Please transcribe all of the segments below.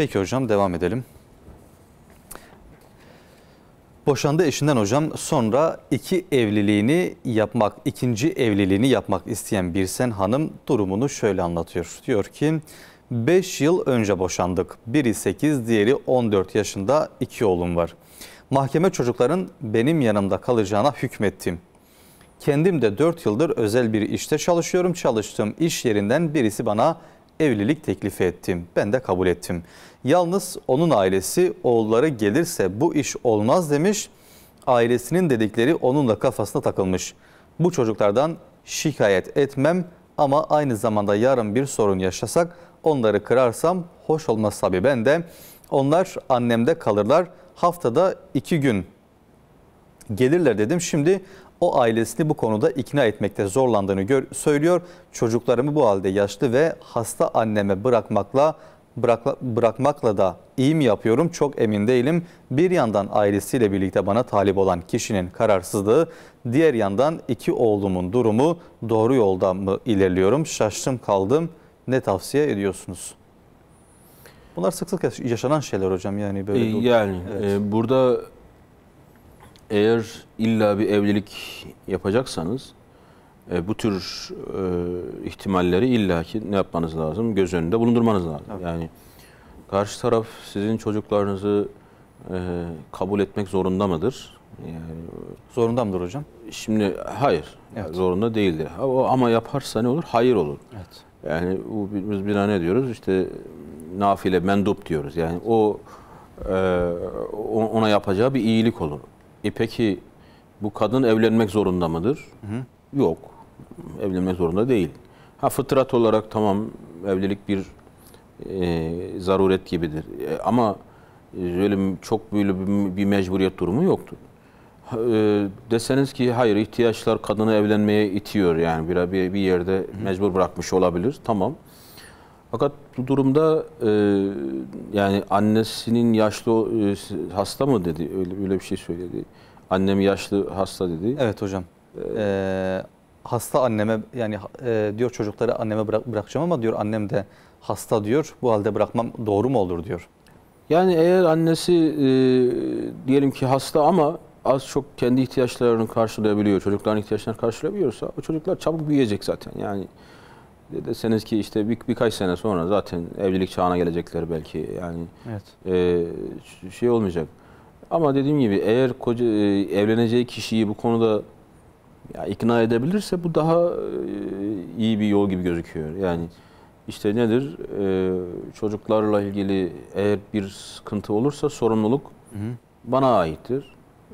Peki hocam devam edelim. Boşandı eşinden hocam sonra iki evliliğini yapmak, ikinci evliliğini yapmak isteyen Birsen Hanım durumunu şöyle anlatıyor. Diyor ki 5 yıl önce boşandık. Biri 8, diğeri 14 yaşında iki oğlum var. Mahkeme çocukların benim yanımda kalacağına hükmettim. Kendim de 4 yıldır özel bir işte çalışıyorum. Çalıştığım iş yerinden birisi bana evlilik teklifi ettim. Ben de kabul ettim. Yalnız onun ailesi oğulları gelirse bu iş olmaz demiş. Ailesinin dedikleri onunla kafasına takılmış. Bu çocuklardan şikayet etmem ama aynı zamanda yarın bir sorun yaşasak onları kırarsam hoş olmaz tabii ben de. Onlar annemde kalırlar. Haftada iki gün gelirler dedim. Şimdi o ailesini bu konuda ikna etmekte zorlandığını gör, söylüyor. Çocuklarımı bu halde yaşlı ve hasta anneme bırakmakla bırak, bırakmakla da iyi mi yapıyorum çok emin değilim. Bir yandan ailesiyle birlikte bana talip olan kişinin kararsızlığı, diğer yandan iki oğlumun durumu doğru yolda mı ilerliyorum? Şaştım kaldım. Ne tavsiye ediyorsunuz? Bunlar sık sık yaşanan şeyler hocam yani böyle. Yani evet. e, burada eğer illa bir evlilik yapacaksanız e, bu tür e, ihtimalleri illaki ne yapmanız lazım? Göz önünde bulundurmanız lazım. Evet. Yani karşı taraf sizin çocuklarınızı e, kabul etmek zorunda mıdır? Yani, zorunda mıdır hocam? Şimdi hayır. Evet. Zorunda değildir. Ama yaparsa ne olur? Hayır olur. Evet. Yani biz bir ne diyoruz? İşte nafile, mendup diyoruz. Yani evet. o ona yapacağı bir iyilik olur. E peki bu kadın evlenmek zorunda mıdır? Hı. Yok. Evlenmek zorunda değil. Ha fıtrat olarak tamam evlilik bir e, zaruret gibidir. E, ama e, öyle çok böyle bir mecburiyet durumu yoktu. E, deseniz ki hayır ihtiyaçlar kadını evlenmeye itiyor yani bir bir, bir yerde Hı. mecbur bırakmış olabilir. Tamam. Fakat bu durumda e, yani annesinin yaşlı e, hasta mı dedi öyle öyle bir şey söyledi. Annem yaşlı hasta dedi. Evet hocam. Ee, ee, hasta anneme yani e, diyor çocukları anneme bırak, bırakacağım ama diyor annem de hasta diyor. Bu halde bırakmam doğru mu olur diyor. Yani eğer annesi e, diyelim ki hasta ama az çok kendi ihtiyaçlarını karşılayabiliyor, çocukların ihtiyaçlarını karşılayabiliyorsa o çocuklar çabuk büyüyecek zaten. Yani deseniz ki işte bir, birkaç sene sonra zaten evlilik çağına gelecekler belki yani evet. e, şey olmayacak. Ama dediğim gibi eğer koca e, evleneceği kişiyi bu konuda ya, ikna edebilirse bu daha e, iyi bir yol gibi gözüküyor. Yani işte nedir e, çocuklarla ilgili eğer bir sıkıntı olursa sorumluluk hı hı. bana aittir.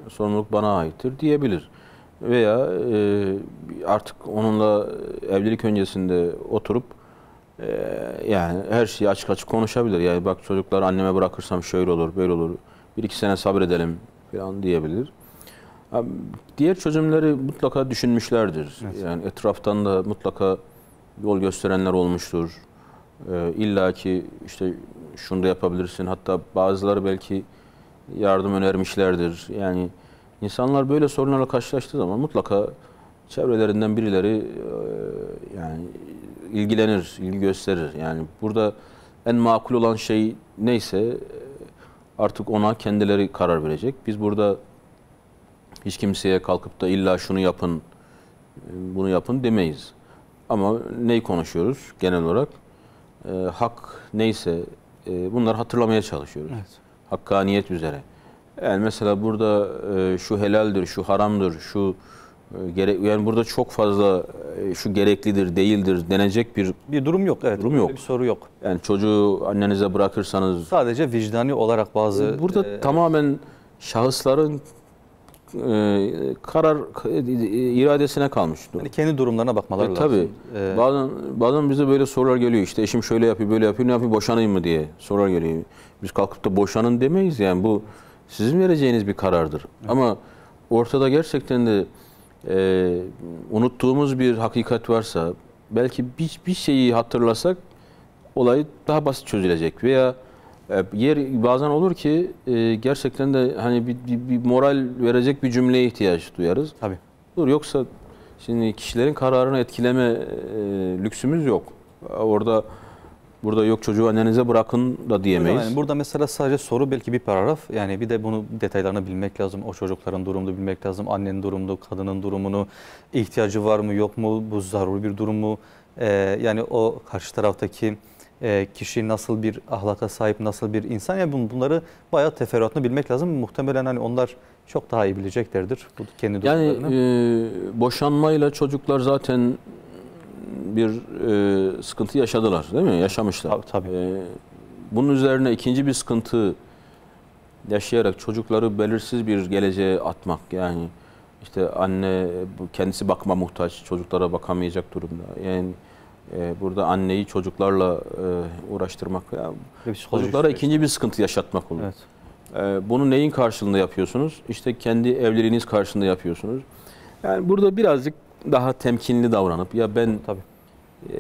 Sorumluluk bana aittir diyebilir veya e, artık onunla evlilik öncesinde oturup e, yani her şeyi açık açık konuşabilir. Yani bak çocuklar anneme bırakırsam şöyle olur, böyle olur. Bir iki sene sabredelim falan diyebilir. diğer çözümleri mutlaka düşünmüşlerdir. Evet. Yani etraftan da mutlaka yol gösterenler olmuştur. Ee, İlla ki işte şunu da yapabilirsin. Hatta bazıları belki yardım önermişlerdir. Yani İnsanlar böyle sorunlarla karşılaştığı zaman mutlaka çevrelerinden birileri e, yani ilgilenir, ilgi gösterir. Yani burada en makul olan şey neyse e, artık ona kendileri karar verecek. Biz burada hiç kimseye kalkıp da illa şunu yapın, e, bunu yapın demeyiz. Ama neyi konuşuyoruz genel olarak? E, hak neyse e, bunları hatırlamaya çalışıyoruz. Evet. Hakkaniyet üzere. Yani mesela burada e, şu helaldir, şu haramdır, şu e, gerek yani burada çok fazla e, şu gereklidir, değildir denecek bir Bir durum yok evet. durum yok. Bir soru yok. Yani çocuğu annenize bırakırsanız Sadece vicdani olarak bazı e, burada e, tamamen şahısların e, karar e, iradesine kalmış yani kendi durumlarına bakmaları E, lazım. tabii. E, bazen bazen bize böyle sorular geliyor işte eşim şöyle yapıyor böyle yapıyor ne yapayım boşanayım mı diye sorular geliyor. Biz kalkıp da boşanın demeyiz yani bu sizin vereceğiniz bir karardır. Evet. Ama ortada gerçekten de e, unuttuğumuz bir hakikat varsa belki bir, bir şeyi hatırlasak olay daha basit çözülecek veya e, yer bazen olur ki e, gerçekten de hani bir, bir, bir moral verecek bir cümleye ihtiyaç duyarız. Tabii. Dur yoksa şimdi kişilerin kararını etkileme e, lüksümüz yok. Orada Burada yok çocuğu annenize bırakın da diyemeyiz. Yani burada mesela sadece soru belki bir paragraf. Yani bir de bunu detaylarını bilmek lazım. O çocukların durumunu bilmek lazım. Annenin durumunu, kadının durumunu, ihtiyacı var mı yok mu, bu zaruri bir durum mu? Ee, yani o karşı taraftaki e, kişi nasıl bir ahlaka sahip, nasıl bir insan. Yani bunları bayağı teferruatını bilmek lazım. Muhtemelen hani onlar çok daha iyi bileceklerdir bu kendi yani, durumlarını. Yani e, boşanmayla çocuklar zaten bir e, sıkıntı yaşadılar değil mi? Yaşamışlar. Tabii tabii. E, bunun üzerine ikinci bir sıkıntı yaşayarak çocukları belirsiz bir geleceğe atmak yani işte anne kendisi bakma muhtaç çocuklara bakamayacak durumda. Yani e, burada anneyi çocuklarla e, uğraştırmak yani çocuklara ikinci bir sıkıntı yaşatmak olur. Evet. E, bunu neyin karşılığında yapıyorsunuz? İşte kendi evliliğiniz karşılığında yapıyorsunuz. Yani burada birazcık daha temkinli davranıp ya ben Tabii.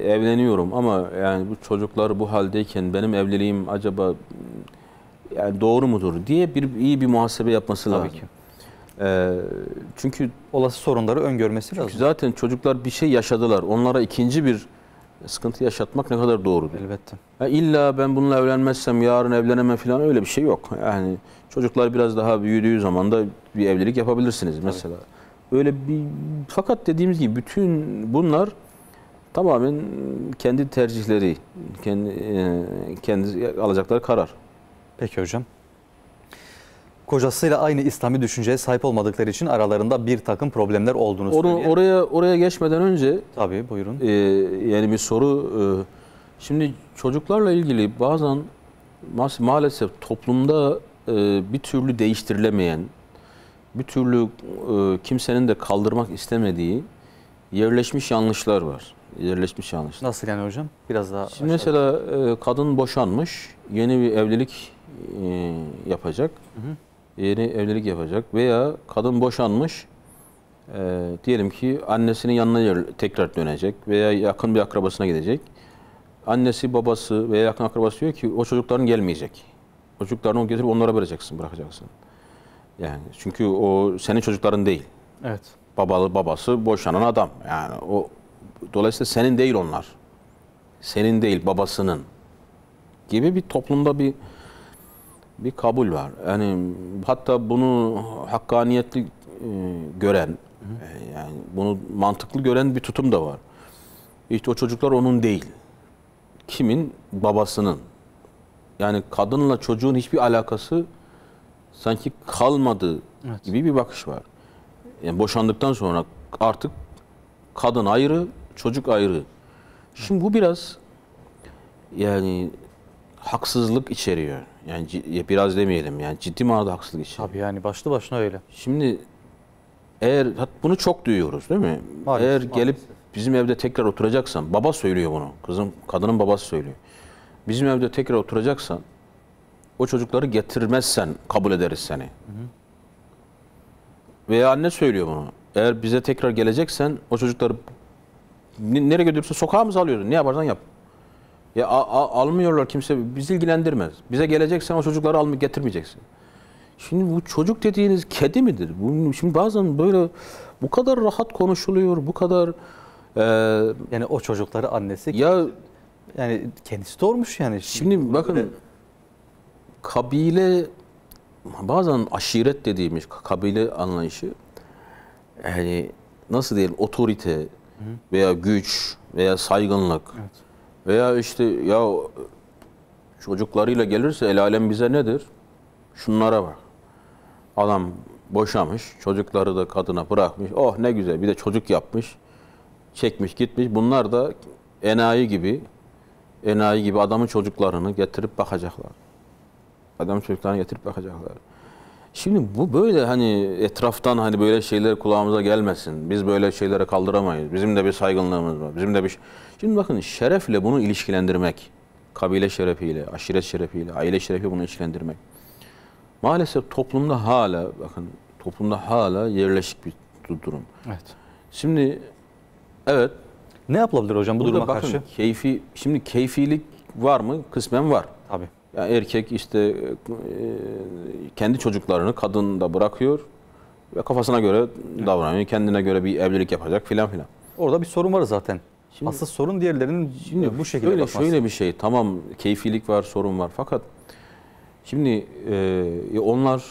evleniyorum ama yani bu çocuklar bu haldeyken benim evliliğim acaba yani doğru mudur diye bir iyi bir muhasebe yapması Tabii lazım. Ki. Ee, çünkü olası sorunları öngörmesi çünkü lazım. Zaten çocuklar bir şey yaşadılar. Onlara ikinci bir sıkıntı yaşatmak ne kadar doğrudur. Elbette. Yani illa ben bununla evlenmezsem yarın evlenemem falan öyle bir şey yok. Yani çocuklar biraz daha büyüdüğü zaman da bir evlilik yapabilirsiniz mesela. Evet. Öyle bir fakat dediğimiz gibi bütün bunlar tamamen kendi tercihleri, kendi e, kendi alacakları karar. Peki hocam. Kocasıyla aynı İslami düşünceye sahip olmadıkları için aralarında bir takım problemler olduğunu Onu, söylüyor. Oraya oraya geçmeden önce tabii buyurun. E, yani bir soru e, şimdi çocuklarla ilgili bazen maalesef toplumda e, bir türlü değiştirilemeyen bir türlü e, kimsenin de kaldırmak istemediği yerleşmiş yanlışlar var. Yerleşmiş yanlışlar. Nasıl yani hocam? Biraz daha Şimdi mesela e, kadın boşanmış, yeni bir evlilik e, yapacak. Hı hı. Yeni evlilik yapacak veya kadın boşanmış, e, diyelim ki annesinin yanına yer, tekrar dönecek veya yakın bir akrabasına gidecek. Annesi, babası veya yakın akrabası diyor ki o çocukların gelmeyecek. O çocuklarını getirip onlara vereceksin, bırakacaksın. Yani çünkü o senin çocukların değil. Evet. Babalı babası boşanan adam. Yani o dolayısıyla senin değil onlar. Senin değil babasının gibi bir toplumda bir bir kabul var. Yani hatta bunu hakkaniyetli e, gören e, yani bunu mantıklı gören bir tutum da var. İşte o çocuklar onun değil. Kimin? Babasının. Yani kadınla çocuğun hiçbir alakası sanki kalmadı evet. gibi bir bakış var. Yani boşandıktan sonra artık kadın ayrı, çocuk ayrı. Şimdi bu biraz yani haksızlık içeriyor. Yani biraz demeyelim yani ciddi manada haksızlık içeriyor. Tabii yani başlı başına öyle. Şimdi eğer bunu çok duyuyoruz değil mi? Maalesef, eğer gelip maalesef. bizim evde tekrar oturacaksan baba söylüyor bunu. Kızım kadının babası söylüyor. Bizim evde tekrar oturacaksan o çocukları getirmezsen kabul ederiz seni. Hı hı. Veya anne söylüyor bunu. Eğer bize tekrar geleceksen o çocukları nereye götürürse sokağa mı alıyorsun? Ne yaparsan yap. Ya a, a, almıyorlar kimse. Bizi ilgilendirmez. Bize geleceksen o çocukları almayı getirmeyeceksin. Şimdi bu çocuk dediğiniz kedi midir? Bu, şimdi bazen böyle bu kadar rahat konuşuluyor, bu kadar e, yani o çocukları annesi ya yani kendisi doğurmuş yani. Şimdi, şimdi bakın kabile bazen aşiret dediğimiz kabile anlayışı yani nasıl diyelim otorite veya güç veya saygınlık evet. veya işte ya çocuklarıyla gelirse el alem bize nedir? Şunlara bak. Adam boşamış, çocukları da kadına bırakmış. Oh ne güzel bir de çocuk yapmış. Çekmiş gitmiş. Bunlar da enayi gibi enayi gibi adamın çocuklarını getirip bakacaklar. Adam çocuklarını getirip bakacaklar. Şimdi bu böyle hani etraftan hani böyle şeyler kulağımıza gelmesin. Biz böyle şeylere kaldıramayız. Bizim de bir saygınlığımız var. Bizim de bir Şimdi bakın şerefle bunu ilişkilendirmek. Kabile şerefiyle, aşiret şerefiyle, aile şerefiyle bunu ilişkilendirmek. Maalesef toplumda hala bakın toplumda hala yerleşik bir durum. Evet. Şimdi evet. Ne yapılabilir hocam bu duruma bakın, karşı? Keyfi, şimdi keyfilik var mı? Kısmen var. Tabii. Yani erkek işte e, kendi çocuklarını kadın da bırakıyor ve kafasına göre davranıyor. Kendine göre bir evlilik yapacak filan filan. Orada bir sorun var zaten. Şimdi, Asıl sorun diğerlerinin e, şimdi bu şekilde şöyle, bakması. Şöyle bir şey tamam keyfilik var sorun var fakat şimdi e, e, onlar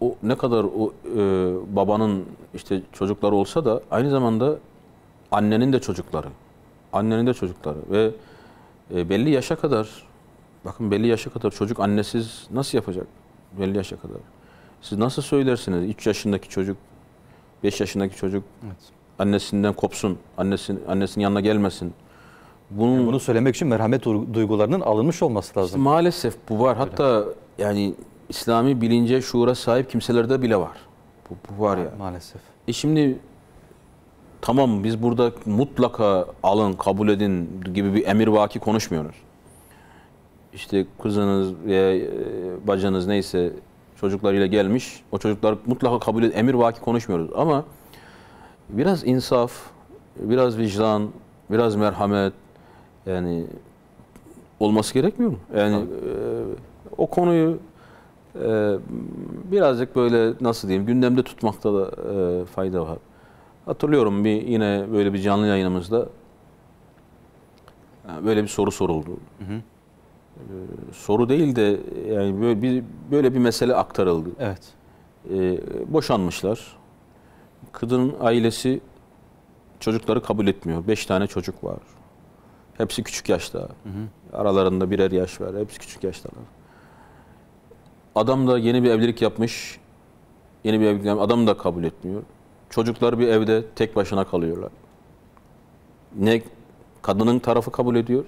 o ne kadar o e, babanın işte çocukları olsa da aynı zamanda annenin de çocukları. Annenin de çocukları ve e, belli yaşa kadar Bakın belli yaşa kadar çocuk annesiz nasıl yapacak? Belli yaşa kadar. Siz nasıl söylersiniz 3 yaşındaki çocuk, 5 yaşındaki çocuk evet. annesinden kopsun, annesin, annesinin yanına gelmesin. Bunun, yani bunu söylemek için merhamet duygularının alınmış olması lazım. İşte maalesef bu var. Hatta yani İslami bilince, şuura sahip kimselerde bile var. Bu, bu var ya. Yani. Maalesef. E şimdi tamam biz burada mutlaka alın, kabul edin gibi bir emir vaki konuşmuyoruz işte kızınız veya e, bacanız neyse çocuklarıyla gelmiş. O çocuklar mutlaka kabul edin. Emir vaki konuşmuyoruz ama biraz insaf, biraz vicdan, biraz merhamet yani olması gerekmiyor mu? Yani e, o konuyu e, birazcık böyle nasıl diyeyim gündemde tutmakta da e, fayda var. Hatırlıyorum bir yine böyle bir canlı yayınımızda e, böyle bir soru soruldu. Hı hı. Ee, soru değil de yani böyle bir, böyle bir mesele aktarıldı. Evet. E, boşanmışlar. Kadın ailesi çocukları kabul etmiyor. Beş tane çocuk var. Hepsi küçük yaşta. Hı hı. Aralarında birer yaş var. Hepsi küçük yaştalar. Adam da yeni bir evlilik yapmış. Yeni bir evlilik Adam da kabul etmiyor. Çocuklar bir evde tek başına kalıyorlar. Ne kadının tarafı kabul ediyor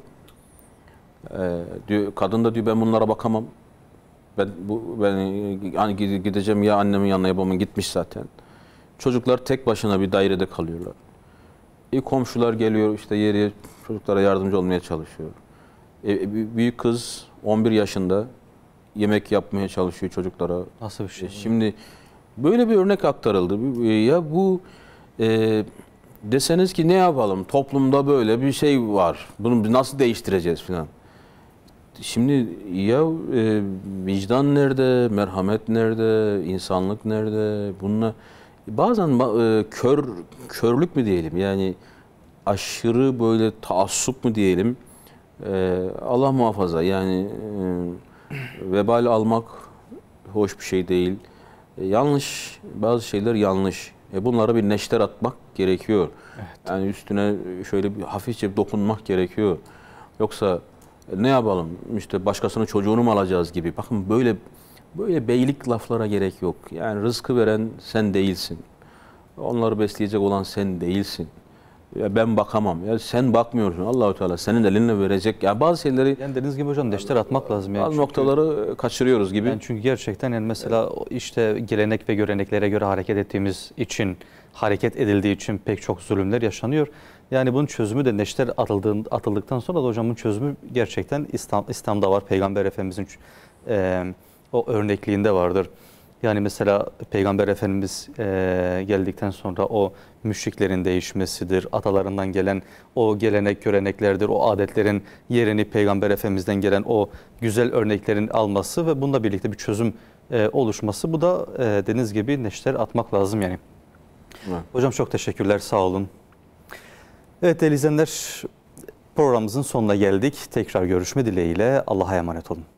ee, diyor, kadın da diyor ben bunlara bakamam. Ben bu ben yani gideceğim ya annemin yanına ya babamın gitmiş zaten. Çocuklar tek başına bir dairede kalıyorlar. E, komşular geliyor işte yeri çocuklara yardımcı olmaya çalışıyor. E, e büyük kız 11 yaşında yemek yapmaya çalışıyor çocuklara. Nasıl bir şey? E, şimdi böyle bir örnek aktarıldı. E, ya bu e, deseniz ki ne yapalım toplumda böyle bir şey var. Bunu nasıl değiştireceğiz filan. Şimdi ya e, vicdan nerede, merhamet nerede, insanlık nerede? Bununla bazen e, kör körlük mü diyelim? Yani aşırı böyle taassup mu diyelim? E, Allah muhafaza. Yani e, vebal almak hoş bir şey değil. E, yanlış bazı şeyler yanlış. E, bunlara bir neşter atmak gerekiyor. Evet. Yani üstüne şöyle bir hafifçe dokunmak gerekiyor. Yoksa ne yapalım işte başkasının çocuğunu mu alacağız gibi. Bakın böyle böyle beylik laflara gerek yok. Yani rızkı veren sen değilsin. Onları besleyecek olan sen değilsin. Ya ben bakamam. Ya sen bakmıyorsun. Allahu Teala senin elinle verecek. Ya yani bazı şeyleri yani dediğiniz gibi hocam deşter atmak lazım yani. Bazı noktaları kaçırıyoruz gibi. Yani çünkü gerçekten yani mesela işte gelenek ve göreneklere göre hareket ettiğimiz için hareket edildiği için pek çok zulümler yaşanıyor. Yani bunun çözümü de neşter atıldığın, atıldıktan sonra da hocam bunun çözümü gerçekten İslam, İslam'da var. Peygamber Efendimiz'in e, o örnekliğinde vardır. Yani mesela Peygamber Efendimiz e, geldikten sonra o müşriklerin değişmesidir, atalarından gelen o gelenek göreneklerdir, o adetlerin yerini Peygamber Efendimiz'den gelen o güzel örneklerin alması ve bununla birlikte bir çözüm e, oluşması. Bu da e, deniz gibi neşter atmak lazım yani. Evet. Hocam çok teşekkürler, sağ olun. Evet değerli izleyenler programımızın sonuna geldik. Tekrar görüşme dileğiyle Allah'a emanet olun.